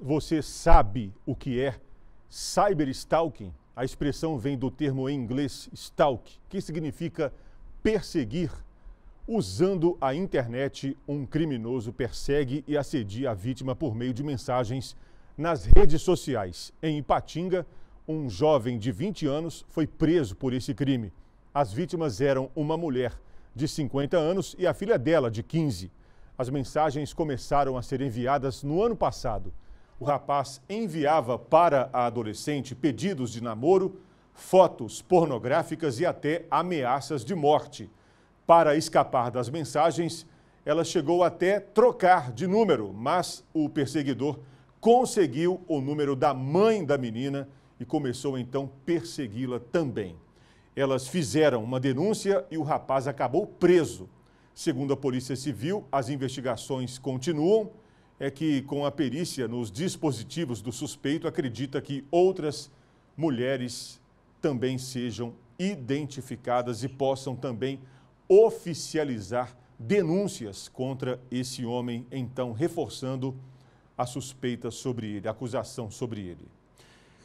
Você sabe o que é cyberstalking? A expressão vem do termo em inglês stalk, que significa perseguir. Usando a internet, um criminoso persegue e assedia a vítima por meio de mensagens nas redes sociais. Em Ipatinga, um jovem de 20 anos foi preso por esse crime. As vítimas eram uma mulher de 50 anos e a filha dela, de 15. As mensagens começaram a ser enviadas no ano passado o rapaz enviava para a adolescente pedidos de namoro, fotos pornográficas e até ameaças de morte. Para escapar das mensagens, ela chegou até trocar de número, mas o perseguidor conseguiu o número da mãe da menina e começou então a persegui-la também. Elas fizeram uma denúncia e o rapaz acabou preso. Segundo a Polícia Civil, as investigações continuam é que, com a perícia nos dispositivos do suspeito, acredita que outras mulheres também sejam identificadas e possam também oficializar denúncias contra esse homem, então reforçando a suspeita sobre ele, a acusação sobre ele.